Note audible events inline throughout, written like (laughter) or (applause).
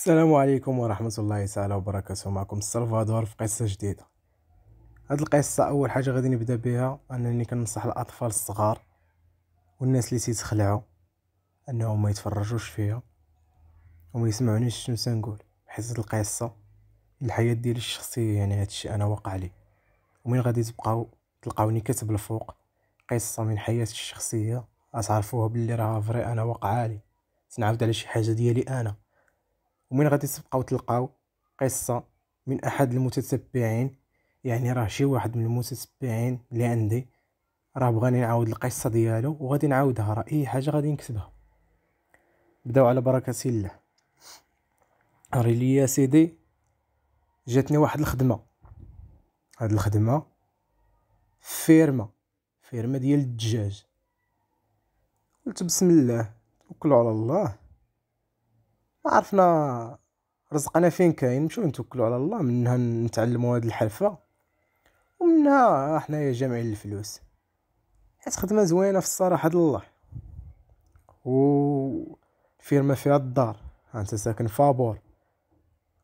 السلام عليكم ورحمة الله تعالى وبركاته معكم سلفادور في قصة جديدة هاد القصة أول حاجة غادي نبدا بها أنني كننصح الأطفال الصغار والناس اللي تيتخلعوا أنهم ما يتفرجوش فيها وما يسمعونيش شنو تنقول حيت القصة الحياة ديالي الشخصية يعني هادشي أنا واقع لي ومن غادي تبقاو تلقاوني كاتب الفوق قصة من حياتي الشخصية غتعرفوها بلي راها فري أنا وقع لي تنعاود على شي حاجة ديالي أنا ومن غادي تبقاو تلقاو قصه من احد المتتبعين يعني راه شي واحد من المتتبعين اللي عندي راه بغاني نعاود القصه ديالو وغادي نعاودها راه اي حاجه غادي نكتبها بداو على بركه الله ري لي يا سيدي جاتني واحد الخدمه هاد الخدمه فيرما فيرما ديال الدجاج قلت بسم الله توكلوا على الله ما عرفنا رزقنا فين كاين نمشيو نتوكلو على الله منها نتعلمو هاد الحرفه ومنها حنايا جامعين الفلوس حيت خدمه زوينه في الصراحه د الله و فيرما فيها الدار انت ساكن فابور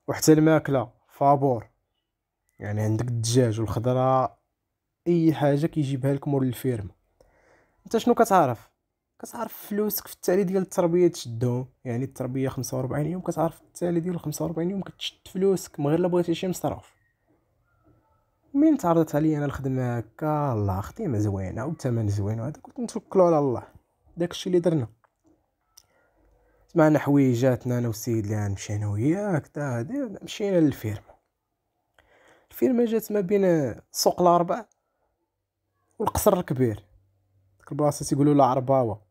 وحتى الماكله فابور يعني عندك الدجاج والخضره اي حاجه كيجيبها لك مول الفيرما انت شنو كتعرف كتعرف فلوسك في التالي ديال التربيه تشدهم يعني التربيه 45 يوم كتعرف في التالي ديال 45 يوم كتشد فلوسك من غير لا بغيتي شي مصروف من تعرضت عليا انا الخدمه هكا الله خدمه زوينه والثمن زوين وهذا كنت نتوكلوا على الله داكشي اللي درنا سمعنا حويجاتنا انا والسيد اللي مشينا وياه كدا مشينا للفيرما الفيرما جات ما بين سوق الاربع والقصر الكبير ديك البلاصه تيقولوا لها عرباوه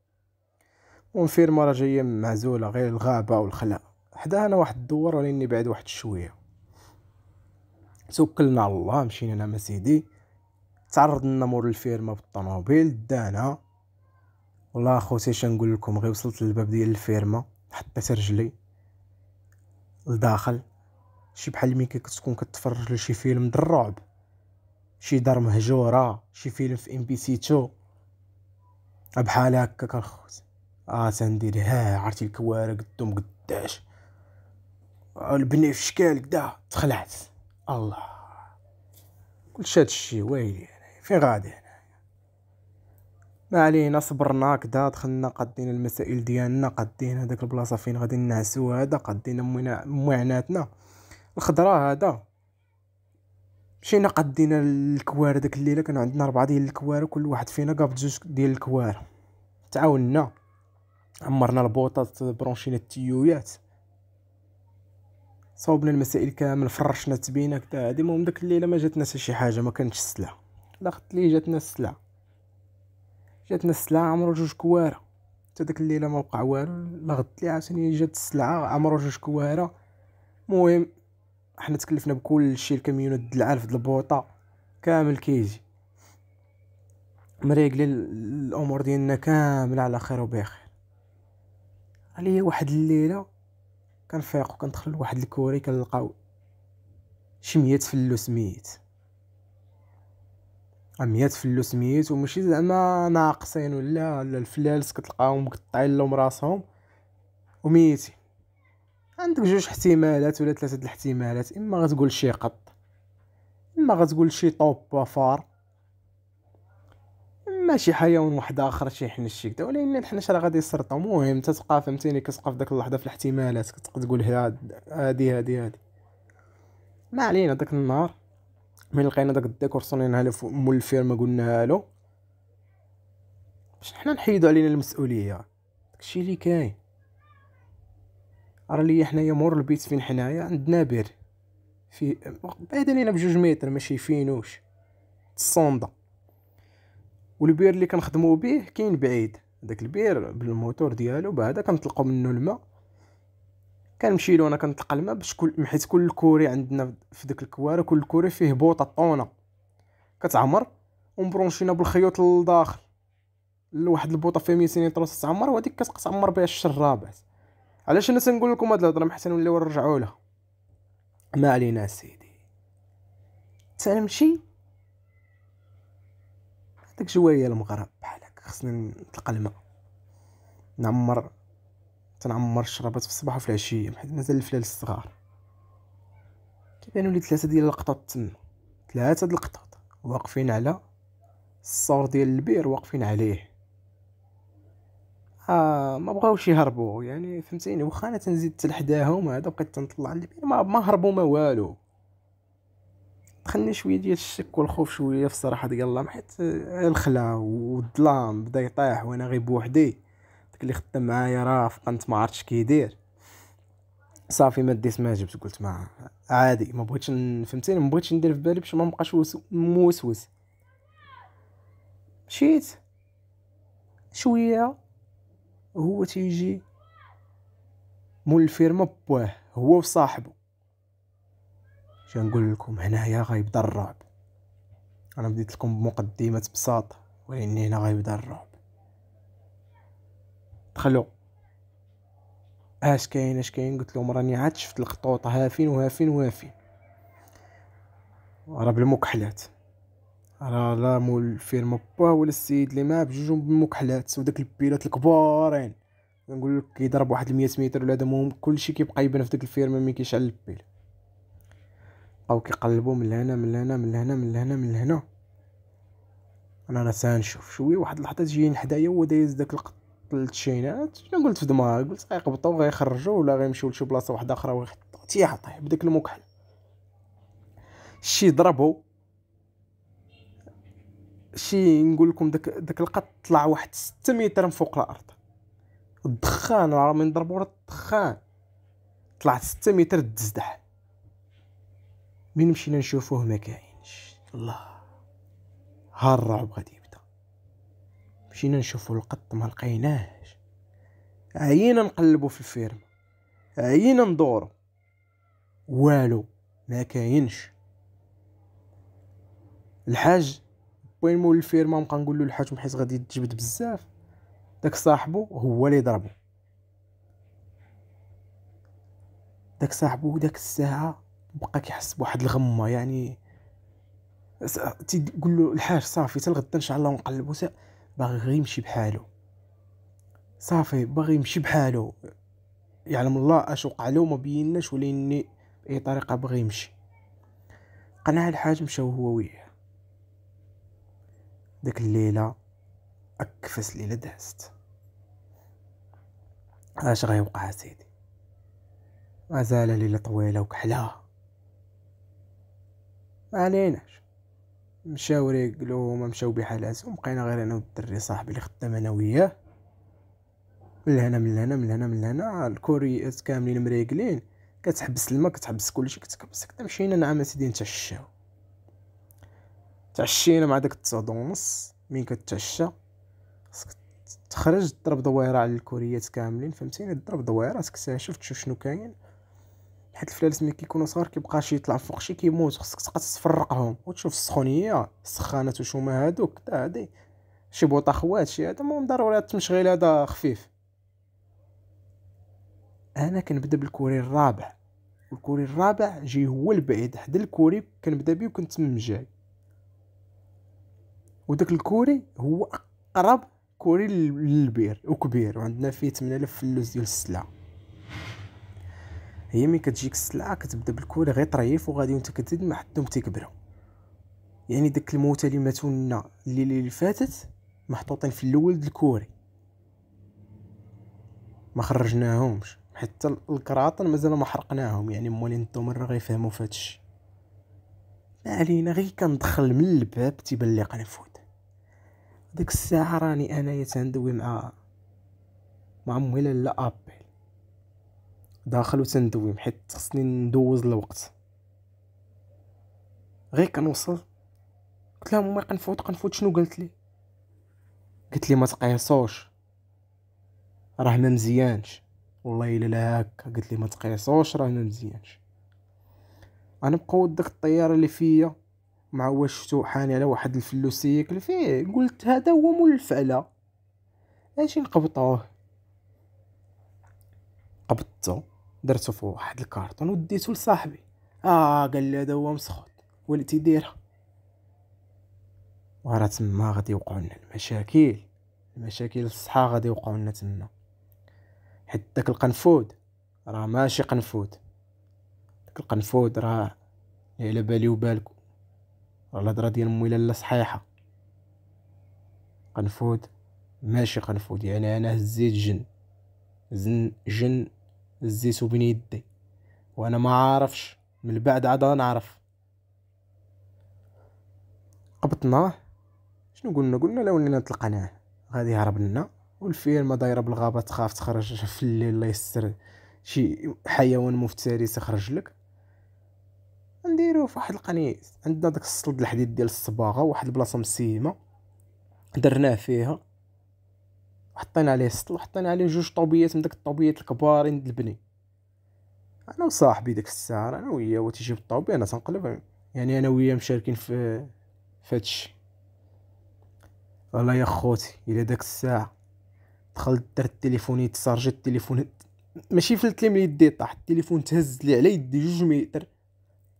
ونصير مرة جاية معزولة غير الغابة والخلاء حداها أنا واحد الدور راني بعد واحد شوية توكلنا على الله مشينا انا مسيدي تعرضنا مور الفيرما بالطوموبيل دانا والله اخوتي اش نقول لكم غير وصلت للباب ديال الفيرما حطيت رجلي لداخل شي بحال ملي كتكون كتفرج لشي فيلم د الرعب شي دار مهجوره شي فيلم في ام بي سي 2 بحال هكا الخوت اه سندير ها عرفتي الكوارع قدهم قداش البني في شكال كدا تخلعت الله كلش هادشي ويلي فين غادي هنايا ما علينا صبرنا كدا دخلنا قدينا المسائل ديالنا قدينا داك البلاصه فين غادي نعسو هذا قدينا معناتنا الخضره هذا مشينا قدينا الكوار داك الليله كانو عندنا ربعه ديال الكوار كل واحد فينا قاب جوج ديال الكوار تعاوننا عمرنا البوطات برونشينا التيويات صوبنا المسائل كامل فرشنا تبينا كدا هادي المهم داك الليله ما جاتنا حتى شي حاجه ما كانتش السلعه لا لي جاتنا السلعه جاتنا السلعه عمرو جوج كواره حتى داك الليله ما وقع والو لا غد لي عاوتاني جات السلعه عمرو جوج كواره المهم حنا تكلفنا بكل شيء الكاميونات د في البوطه كامل كيجي مريقلي الامور ديالنا كامله على خير وبخير عليا واحد الليله كنفيق وكندخل لواحد الكوري كنلقاو شي ميات فلوس ميت ميات فلوس ميت وماشي زعما ناقصين ولا الفلالس كتلقاهم مقطعين لهم راسهم وميتي عندك جوج احتمالات ولا ثلاثه الاحتمالات اما غتقول شي قط اما غتقول شي طوب فار ماشي شي حيوان واحد اخر شي ولا ان الحنش راه غادي يسرطو المهم تتبقى فهمتيني كتقف في ديك اللحظه في الاحتمالات كتبقى تقول هادي هادي هادي ما علينا داك النهار ملي لقينا داك الديكور صنيناها له مول الفيرما قلنا له باش حنا نحيدو علينا المسؤوليه داكشي اللي كاين راه ليا حنايا مور البيت فين حنايا عندنا بير في بعيد علينا بجوج متر ماشي فينوش الصندوق والبير اللي كنخدمو به كاين بعيد داك البير بالموتور ديالو بهذا كنطلقو منه الماء كنمشي له انا كنطلق الماء باش كل حيت كل كوري عندنا في ديك الكواره كل كوري فيه بوطه طونه كتعمر ومبرونشينا بالخيوط لداخل لواحد البوطه فيها 100 لتر تتعمر وهذيك كتعمر بها الشرابات علاش انا تنقول لكم هاد الهضره محسن ولا نرجعوا لها ما علينا سيدي تنمشي داك شويه المغرب بحالك خصني نطلق الماء نعمر تنعمر الشربات في الصباح وفي العشيه حيت مازال الفلال الصغار كيبانوا لي ثلاثه ديال القطط تما ثلاثه ديال القطط واقفين على الصور ديال البئر واقفين عليه آه ما بغاوش يهربوا يعني فهمتيني واخا انا تنزيد تلحداهم هذا بقيت تنطلع البير ما, ما هربوا ما والو دخلني شويه ديال الشك والخوف شويه في الصراحه ديال الله حيت آه، الخلا والظلام بدا يطيح وانا غير بوحدي داك اللي خدام معايا راه فقنت ما عرفتش كيدير صافي ما ديت ما جبت قلت ما عادي ما بغيتش فهمتيني ما بغيتش ندير في بالي باش ما نبقاش موسوس مشيت شويه هو تيجي مول الفيرما بواه هو وصاحبه شنو نقول لكم هنايا غيبدا الرعب انا بديت لكم بمقدمه بساط ولكن هنا غيبدا الرعب دخلوا اش كاين اش كاين قلت لهم راني عاد شفت الخطوط هافين وها فين راه بالمكحلات راه لا مول فيرما با ولا السيد اللي معاه بجوجهم بالمكحلات وداك البيلات الكبارين نقول لك كيضرب واحد 100 متر ولا دمهم المهم كلشي كيبقى يبان في ديك الفيرما ملي كيشعل البيل بقاو كيقلبوا من لهنا من لهنا من لهنا من لهنا من لهنا انا راه نشوف شويه واحد اللحظه تجيني حدايا هو دايز داك القط التشينات شنو قلت في دماغي قلت غيقبطوا غيخرجوا ولا غيمشيو لشي بلاصه واحده اخرى ويحطوا تيح طيح بداك المكحل شي ضربو شي نقول لكم داك داك القط طلع واحد 6 متر من فوق الارض الدخان راه من ضربو الدخان طلع 6 متر تزدحم من مشينا نشوفوه ما كاينش الله ها الرعب غادي يبدا مشينا نشوفو القط ما لقيناهش عيينا نقلبو في الفيرم عيينا ندورو والو ما كاينش الحاج بوين مول الفيرما نبقى نقول له الحاج حيت غادي تجبد بزاف داك صاحبو هو اللي ضربو داك صاحبو داك الساعه بقى كيحس بواحد الغمه يعني تيقول له الحاج صافي حتى الغدا ان شاء الله نقلبو باغي غير يمشي بحالو صافي باغي يمشي بحالو يعلم الله اش وقع له ما بيناش اني باي طريقه بغى يمشي قنع الحاج مشاو هو وياه ديك الليله اكفس ليله دهست اش غيوقع سيدي مازال ليله طويله وكحله عليناش مشاو رجلو ما مشاو بحالاتهم بقينا غير انا والدري صاحبي اللي خدام انا وياه من هنا من هنا من هنا من هنا الكوريات كاملين مريقلين كتحبس الماء كتحبس كلشي كتكبس كدا مشينا نعم سيدي نتعشاو تعشينا مع داك التصاد ونص مين كتعشى تخرج تضرب دويره على الكوريات كاملين فهمتيني تضرب دويره تكتشف تشوف شنو كاين حيت الفلالس ملي كيكونوا صغار كيبقى شي يطلع فوق شي كيموت خصك تبقى تفرقهم وتشوف السخونيه السخانات وشوما هادوك هادي شي بوطا خوات شي هذا المهم ضروري هاد التمشغيل هذا خفيف انا كنبدا بالكوري الرابع والكوري الرابع جي هو البعيد حدا الكوري كنبدا بيه وكنت جاي وداك الكوري هو اقرب كوري للبير وكبير وعندنا فيه 8000 فلوس ديال السلعه هي ملي كتجيك السلعه كتبدا بالكوري غير طريف وغادي وانت ما حدهم تيكبروا يعني داك الموتى اللي ماتونا الليله اللي فاتت محطوطين في الاول الكوري ما خرجناهمش حتى الكراطن مازال ما حرقناهم يعني مولين راه غيفهموا فهادشي ما علينا غير كندخل من الباب تيبان لي قنفود ديك الساعه راني انايا تندوي مع مع مولا لا اب داخل و تندويم حيت خصني ندوز الوقت غير كنوصل قلت لها ماما قنفوت قنفوت شنو قالت لي قلت لي ما تقيسوش راه ما مزيانش والله الا لا هكا قلت لي ما تقيسوش راه ما مزيانش انا بقاو داك الطياره اللي فيا مع واش شفتو حاني على واحد الفلوسيكل فيه قلت هذا هو مول الفعله اجي نقبطوه قبطته درتو في واحد الكارطون وديتو لصاحبي اه قال لي هذا هو مسخوط واللي تيديرها وراه تما غادي يوقعوا لنا المشاكل المشاكل الصحة غادي يوقعوا لنا تما حيت داك القنفود راه ماشي قنفود داك القنفود راه على بالي وبالك راه الهضره ديال مي لا صحيحه قنفود ماشي قنفود يعني انا هزيت جن زن جن زيسو بين يدي وانا ما عارفش من بعد عاد غنعرف قبطناه شنو قلنا قلنا لو اننا طلقناه غادي يهرب لنا والفيل ما دايره بالغابه تخاف تخرج في الليل الله يستر شي حيوان مفتري تخرج لك نديرو في واحد القنيس عندنا داك الصلد الحديد ديال الصباغه واحد البلاصه مسيمه درناه فيها وحطينا عليه السطل وحطينا عليه جوج طوبيات من داك الطوبيات الكبار عند البني انا وصاحبي ديك الساعه انا وياه هو تيجيب الطوبي انا تنقلب يعني انا وياه مشاركين في فهادشي والله يا خوتي الى داك الساعه دخلت درت التليفون يتسارجي التليفون ماشي فلت لي من يدي طاح التليفون تهز لي على يدي جوج متر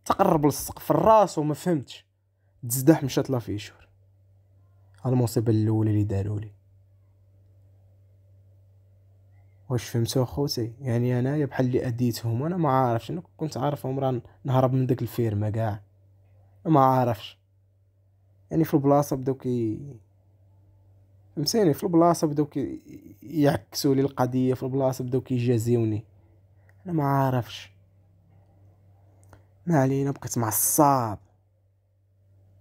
تقرب للسقف الراس وما فهمتش تزدح مشات لافيشور المصيبه الاولى اللي دارولي واش فهمتو اخوتي يعني انايا بحال اللي اديتهم وانا ما عارفش انا كنت عارفهم راه نهرب من داك الفيرما كاع ما عارفش يعني في البلاصه بداو كي فهمتيني في البلاصه بداو كي يعكسوا لي القضيه في البلاصه بداو كيجازيوني انا ما عارفش ما علينا بقيت معصاب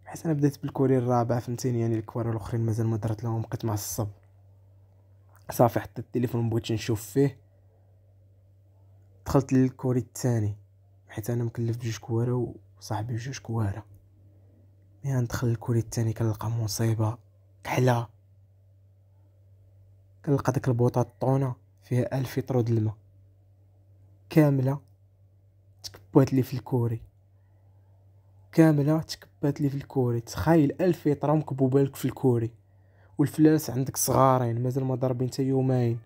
حيت انا بديت بالكوري الرابع فهمتيني يعني الكوري الاخرين مازال ما درت لهم بقيت معصب صافي حطيت التليفون مبغيتش نشوف فيه دخلت للكوري الثاني حيت انا مكلف بجوج كوارا وصاحبي بجوج كوارا ملي ندخل للكوري الثاني كنلقى مصيبه كحله كنلقى ديك البوطه الطونه فيها ألف لتر د الماء كامله تكبات لي في الكوري كامله تكبات لي في الكوري تخيل ألف لتر مكبوبه لك في الكوري والفلاس عندك صغارين مازال ما ضاربين حتى يومين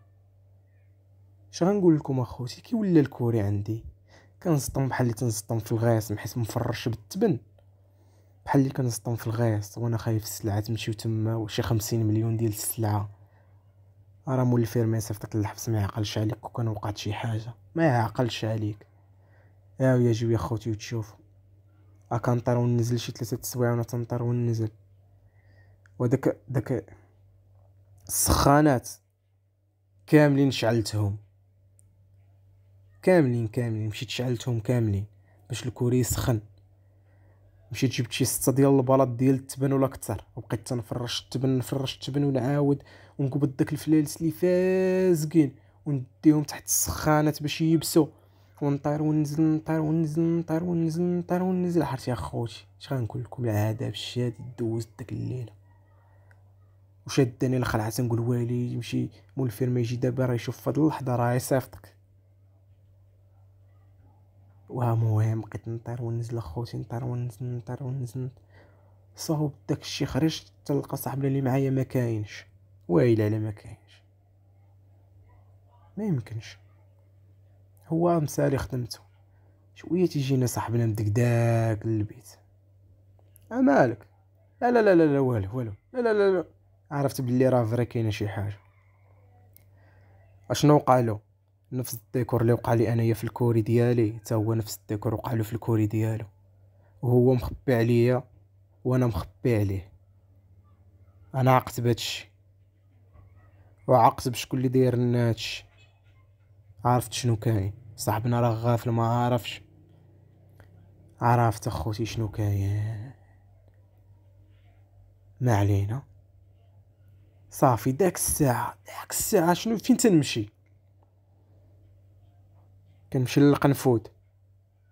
اش غنقول لكم اخوتي كي ولا الكوري عندي كنصطم بحال اللي تنصطم في الغاس محس مفرش بالتبن بحال اللي كنصطم في الغاس وانا خايف السلعه تمشي تما وشي خمسين مليون ديال السلعه راه مول الفيرما يصيفطك للحبس ما يعقلش عليك وكان وقعت شي حاجه ما يعقلش عليك ها يا جوي اخوتي خوتي وتشوفوا كنطير وننزل شي ثلاثه السوايع وانا تنطير وننزل وداك داك السخانات كاملين شعلتهم كاملين كاملين مشيت شعلتهم كاملين باش الكوري يسخن مشيت جبت شي سته ديال البلاط ديال التبن ولا كثر وبقيت تنفرش التبن نفرش التبن ونعاود ونقبض داك الفلالس اللي فازقين ونديهم تحت السخانات باش يبسو ونطير ونزل نطير ونزل نطير ونزل نطير ونزل حرت يا خوتي اش غنقول لكم العذاب الشادي دوزت داك الليله وشدني الخلعه تنقول والي يمشي مول الفيرما يجي دابا راه يشوف فهاد اللحظه راه يصيفطك وها مهم بقيت نطير ونزل اخوتي نطير ونزل نطير ونزل صاوب داكشي خرجت تلقى صاحبنا اللي معايا ما كاينش وايل على ما كاينش ما يمكنش هو مسالي خدمته شويه تيجينا صاحبنا مدقداك للبيت امالك لا لا لا لا والو والو لا لا لا, لا. عرفت بلي راه فري كاينه شي حاجه اشنو وقع له نفس الديكور اللي وقع لي انايا في الكوري ديالي حتى هو نفس الديكور وقع له في الكوري ديالو وهو مخبي عليا وانا مخبي عليه انا عقت بهادشي وعقت بشكون اللي داير لنا هادشي عرفت شنو كاين صاحبنا راه غافل ما عرفش عرفت اخوتي شنو كاين ما علينا صافي داك الساعه داك الساعه شنو فين تنمشي كنمشي للقنفود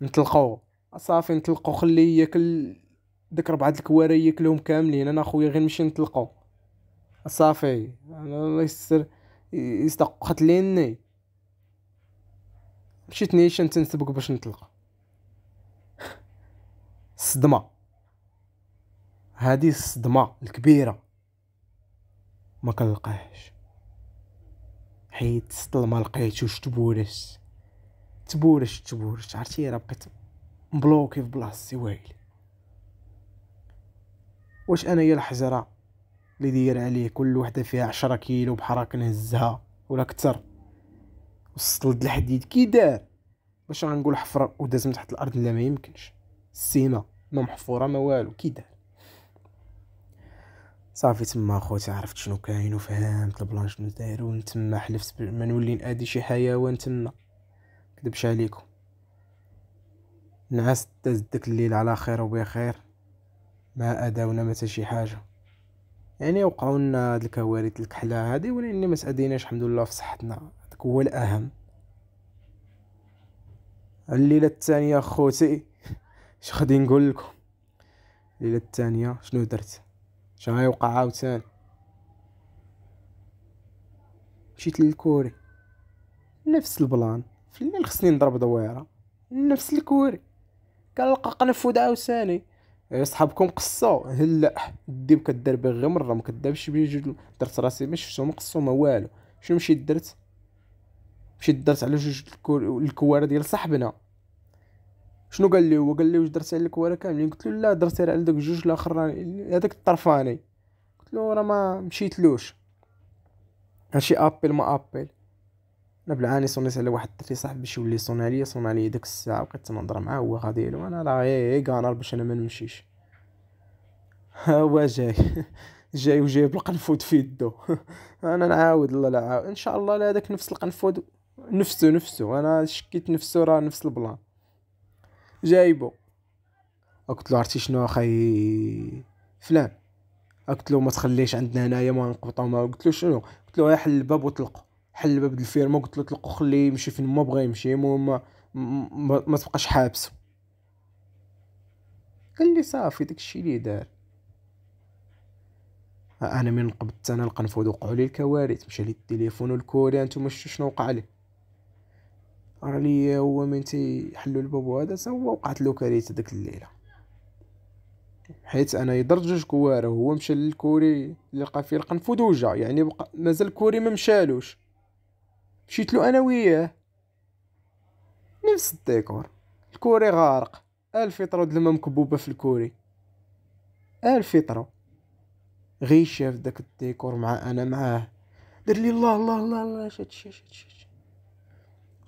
نطلقو صافي نطلقو خليه ياكل داك ربعه الكواري ياكلهم كاملين انا اخويا غير نمشي نطلقو صافي انا الله يستر يصدق قتليني مشيت نيشان تنسبك باش نطلق الصدمه (laughs) هذه الصدمه الكبيره ما كنلقاهش حيت سط ما لقيتوش تبورش تبورش تبورش عرفتي راه بقيت مبلوكي في بلاصتي وايل واش انايا الحجره اللي داير عليه كل وحده فيها عشرة كيلو بحال نهزها ولا كتر وصل د الحديد كي دار باش غنقول حفره وداز من تحت الارض لا ما يمكنش السيمه ما محفوره ما والو كي دار صافي تما خوتي عرفت شنو كاين وفهمت البلان شنو داير و تما حلفت ما نولي نادي شي حيوان تما كدبش عليكم نعس داز داك الليل على خير وبخير ما اداونا ما شي حاجه يعني وقعوا لنا هاد الكوارث الكحله هادي ولكن ما تاديناش الحمد لله في صحتنا هذاك هو الاهم الليله الثانيه خوتي اش غادي نقول لكم الليله الثانيه شنو درت شنو غيوقع عاوتاني مشيت للكوري نفس البلان في الليل خصني نضرب دويره نفس الكوري كنلقى قنفود عاوتاني إيه، صحابكم قصو هلا الديب كدار به غير مره ما كدابش بجوج درت راسي ما شفتهم قصوا ما والو شنو مشيت درت مشيت درت على جوج الكوارة ديال صاحبنا شنو قال لي هو قال لي واش درت على الكوارع كاملين قلت له لا درت على داك جوج الاخر هذاك الطرفاني قلت له راه ما مشيتلوش هادشي ابل ما ابل انا بالعاني صونيت على واحد الدري صاحبي باش يولي صون عليا صون عليا ديك الساعه بقيت تنهضر معاه هو غادي له انا راه اي إيه، كانر باش انا ما نمشيش ها (laughs) هو جاي (laughs) جاي وجايب القنفود في يدو (laughs) انا نعاود الله لا عاود ان شاء الله لا داك نفس القنفود نفسه نفسه انا شكيت نفسه راه نفس البلان جايبو قلت له عرفتي شنو اخي فلان قلت له ما تخليش عندنا هنايا ما نقبطو ما قلت له شنو قلت له إيه، حل الباب وطلقو حل الباب د الفيرما قلت له طلقو خليه يمشي فين ما بغا يمشي المهم ما, ما, ما تبقاش حابسو قال لي صافي داكشي اللي دار انا من قبضت انا القنفذ وقعوا لي الكوارث مشى لي التليفون والكوري انتم شنو وقع ليه راه لي هو من تيحلوا الباب وهذا تا هو وقعت له كارثه ديك الليله حيت انا ضرب جوج كوار هو مشى للكوري اللي لقى فيه القنفذ وجع يعني بقى مازال الكوري ما مشالوش مشيت له انا وياه نفس الديكور الكوري غارق الفطرو د الماء مكبوبه في الكوري الفطرو غي شاف داك الديكور مع انا معاه دار لي الله الله الله الله شات شات شات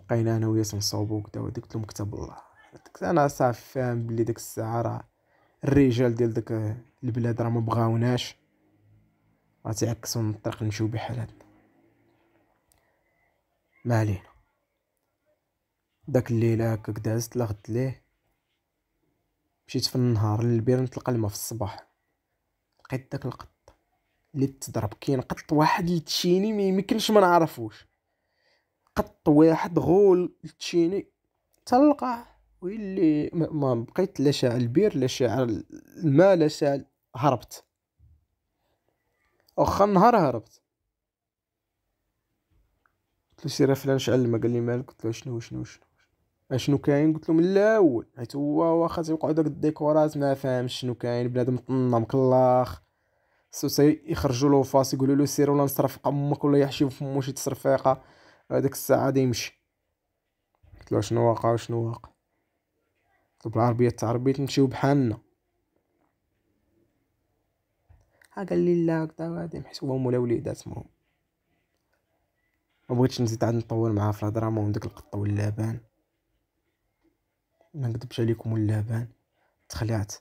بقينا انا وياه تنصاوبو وكدا وديك لهم كتاب الله انا صافي فاهم بلي ديك الساعه راه الرجال ديال ديك البلاد راه ما بغاوناش غتعكسو من الطريق نمشيو بحالاتنا ما علينا داك الليله هكاك دازت لغد ليه مشيت في النهار للبير نتلقى الماء في الصباح لقيت داك القط اللي تضرب كاين قط واحد اللي تشيني ما يمكنش ما نعرفوش واحد غول لتشيني تلقاه ويلي ما بقيت لا شاع البير لا شاع الماء لا شاع هربت واخا النهار هربت قلت له سير فلان شعل الماء قال لي مالك قلت له شنو شنو شنو اشنو كاين قلت له من الاول حيت هو واخا تيوقعوا داك الديكورات ما فاهمش شنو كاين بنادم طنا مكلاخ سوسي يخرجوا له فاس يقولوا له سير ولا نصرف امك ولا يحشي فمو شي تصرفيقه هذيك الساعة غادي يمشي قلت له شنو واقع وشنو واقع قلت بالعربية تاع ربي نمشيو بحالنا ها قال لي لا هكدا غادي حيت هو مولا وليدات مهم ما بغيتش نزيد عاد نطول معاه في الهضره مهم داك القطه واللبان ما نكذبش عليكم واللبان تخلعت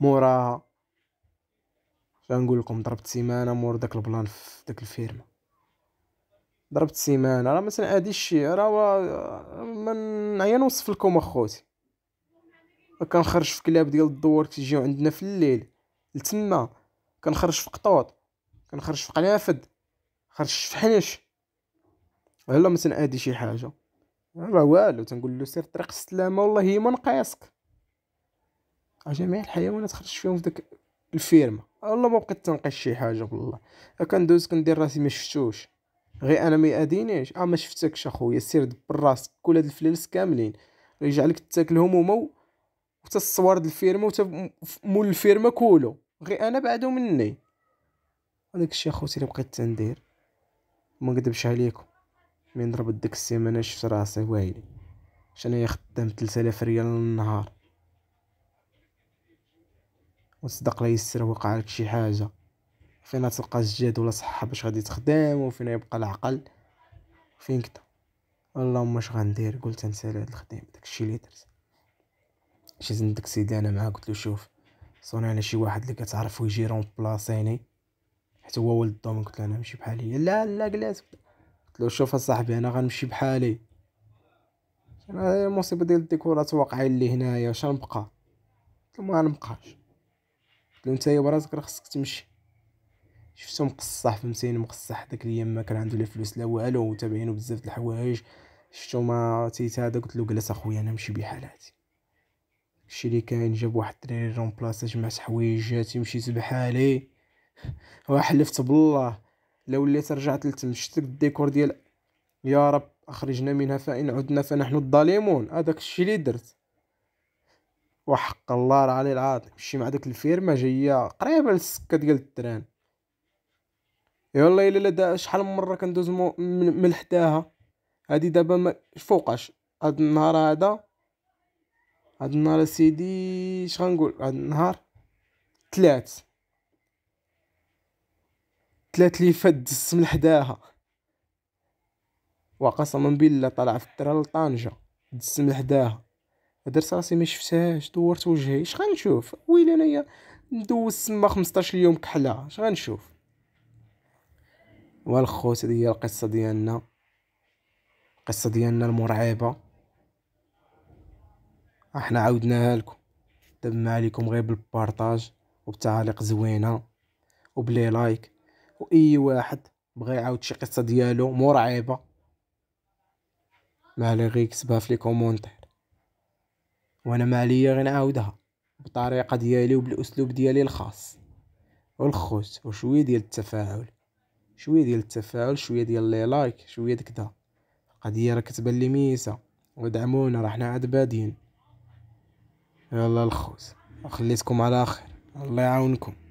موراها شغنقولكم لكم ضربت سيمانه مور داك البلان في داك الفيرمه ضربت سيمانه راه مثلا هادي الشيء راه ما نعيا نوصف لكم اخوتي كنخرج في كلاب ديال الدور تيجيو عندنا في الليل لتما كنخرج في قطوط كنخرج في قنافد خرج في حنش هلا مثلا ادي شي حاجه راه والو تنقول له سير طريق السلامه والله هي ما نقيسك آه، جميع الحيوانات خرج فيهم في داك الفيرما والله ما بقيت تنقيش شي حاجه والله كندوز كندير راسي ما شفتوش غير انا ما يادينيش اه ما شفتكش اخويا سير دبر راسك كل هاد الفلالس كاملين رجع لك تاكل همومه وتا الصور د الفيرما وتا مول الفيرما كولو غير انا بعدو مني هذاك الشيء اخوتي اللي بقيت تندير ما نكذبش عليكم من ضربت ديك السيمانه شفت راسي وايلي شنايا خدام 3000 ريال النهار وصدق لي السر وقع لك شي حاجه فين تلقى الجاد ولا صحة باش غادي تخدم وفين يبقى العقل فين كدا اللهم اش غندير قلت نسال هاد الخدام داكشي اللي درت شي عند داك السيد انا معاه قلت شوف صوني على شي واحد اللي كتعرفو يجي رون بلاصيني حيت هو ولد الدومين قلت له انا نمشي بحالي لا لا جلس قلت له شوف اصاحبي انا غنمشي بحالي انا المصيبه ديال الديكورات واقعه لي هنايا اش غنبقى قلت له ما غنبقاش قلت له نتايا براسك راه خصك تمشي شفتو مقصح فهمتيني مقصح داك الايام ما كان عنده لا فلوس لا والو وتابعينو بزاف د الحوايج شفتو ما تيتادى قلت له جلس اخويا انا نمشي بحالاتي هادي داكشي اللي كاين جاب واحد الدراري رون بلاصه جمعت حويجاتي مشيت بحالي (laughs) وحلفت بالله لو وليت رجعت لتم الديكور ديال يا رب اخرجنا منها فان عدنا فنحن الظالمون هذاك الشيء اللي درت وحق الله راه علي العاط مع داك الفيرما جايه قريبه للسكه ديال التران يا والله الا لا شحال من مره كندوز من حداها هادي دابا ما فوقاش هاد النهار هذا هاد النهار سيدي اش غنقول هاد النهار ثلاث ثلاث لي فات دزت من حداها وقسما بالله طلع في الدرا لطنجة دزت من حداها درت راسي ما شفتهاش دورت وجهي اش غنشوف ويلي انايا ندوز تما 15 يوم كحله اش غنشوف والخوت هذه هي القصه ديالنا القصه ديالنا المرعبه احنا عاودناها لكم دابا عليكم غير بالبارطاج وبتعاليق زوينه وبلي لايك واي واحد بغى يعاود شي قصه ديالو مرعبه ما عليه غير يكتبها في لي كومونتير وانا ما عليا غير نعاودها بطريقه ديالي وبالاسلوب ديالي الخاص والخوت وشويه ديال التفاعل شويه ديال التفاعل شويه ديال لي لايك شويه كدا القضيه راه كتبان لي ميسه ودعمونا راه حنا عاد بادين يلا الخوت خليتكم على خير الله يعاونكم